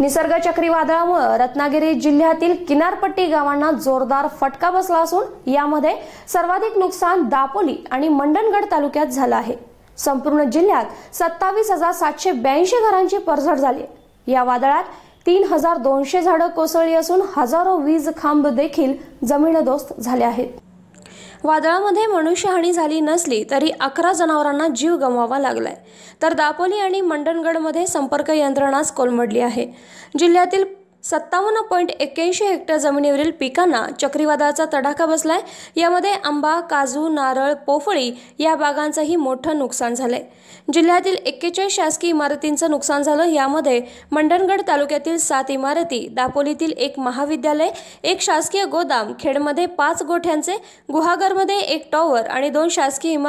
निसर्ग चक्रीवादळामुळे रत्नागिरी जिल्ह्यातील किनारपट्टी गावांना जोरदार फटका बसला असून यामध्ये सर्वाधिक नुकसान दापोली आणि मंडणगड तालुक्यात झालं आहे संपूर्ण जिल्ह्यात सत्तावीस हजार सातशे ब्याऐंशी घरांची पडझड झाली या वादळात तीन हजार दोनशे झाडं कोसळली असून हजारो वीज खांब देखील जमीनदोस्त झाले आहेत वादळामध्ये मनुष्यहानी झाली नसली तरी अकरा जनावरांना जीव गमवावा लागलाय तर दापोली आणि मंडणगडमध्ये संपर्क यंत्रणाच कोलमडली आहे जिल्ह्यातील सत्तावन्न पॉईंट एक्क्याऐंशी हेक्टर जमिनीवरील पिकांना चक्रीवादळाचा तडाखा बसलाय यामध्ये आंबा काजू नारळ पोफळी या बागांचंही मोठं नुकसान झालंय जिल्ह्यातील एक्केचाळीस शासकीय इमारतींचं नुकसान झालं यामध्ये मंडणगड तालुक्यातील सात इमारती दापोलीतील एक महाविद्यालय एक शासकीय गोदाम खेडमध्ये पाच गोठ्यांचे गुहागरमध्ये एक टॉवर आणि दोन शासकीय इमारती